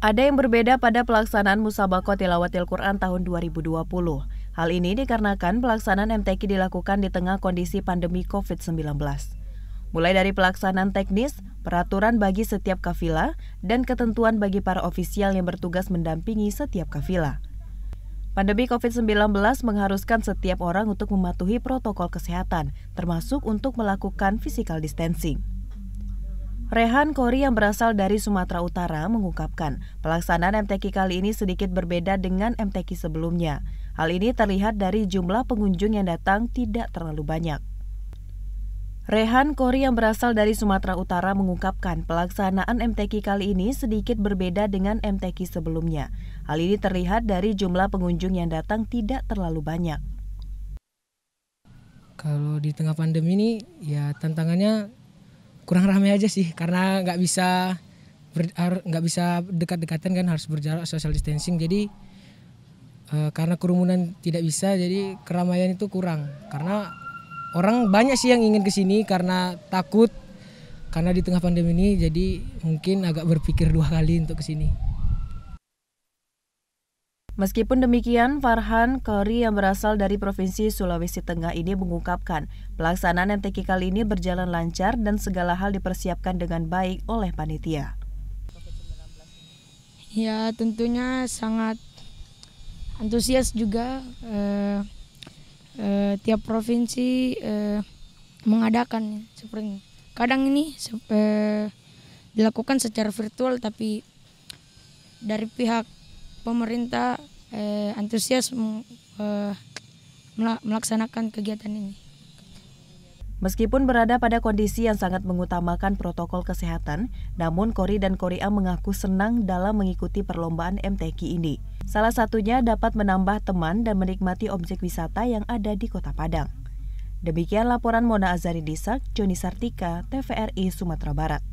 Ada yang berbeda pada pelaksanaan Musabako Tilawatil Quran tahun 2020. Hal ini dikarenakan pelaksanaan MTQ dilakukan di tengah kondisi pandemi COVID-19. Mulai dari pelaksanaan teknis, peraturan bagi setiap kafila dan ketentuan bagi para ofisial yang bertugas mendampingi setiap kafila. Pandemi COVID-19 mengharuskan setiap orang untuk mematuhi protokol kesehatan, termasuk untuk melakukan physical distancing. Rehan Kori yang berasal dari Sumatera Utara mengungkapkan pelaksanaan MTQ kali ini sedikit berbeda dengan MTQ sebelumnya. Hal ini terlihat dari jumlah pengunjung yang datang tidak terlalu banyak. Rehan Kori yang berasal dari Sumatera Utara mengungkapkan pelaksanaan MTQ kali ini sedikit berbeda dengan MTQ sebelumnya. Hal ini terlihat dari jumlah pengunjung yang datang tidak terlalu banyak. Kalau di tengah pandemi ini ya tantangannya kurang rame aja sih karena nggak bisa nggak bisa dekat-dekatan kan harus berjarak social distancing jadi uh, karena kerumunan tidak bisa jadi keramaian itu kurang karena orang banyak sih yang ingin kesini karena takut karena di tengah pandemi ini jadi mungkin agak berpikir dua kali untuk kesini. Meskipun demikian, Farhan Kori yang berasal dari Provinsi Sulawesi Tengah ini mengungkapkan pelaksanaan NTK kali ini berjalan lancar dan segala hal dipersiapkan dengan baik oleh panitia. Ya tentunya sangat antusias juga eh, eh, tiap provinsi eh, mengadakan seperti kadang ini eh, dilakukan secara virtual tapi dari pihak pemerintah eh, antusias eh, melaksanakan kegiatan ini. Meskipun berada pada kondisi yang sangat mengutamakan protokol kesehatan, namun Kori dan Korea mengaku senang dalam mengikuti perlombaan MTQ ini. Salah satunya dapat menambah teman dan menikmati objek wisata yang ada di Kota Padang. Demikian laporan Mona Azari Disak, Joni Sartika, TVRI Sumatera Barat.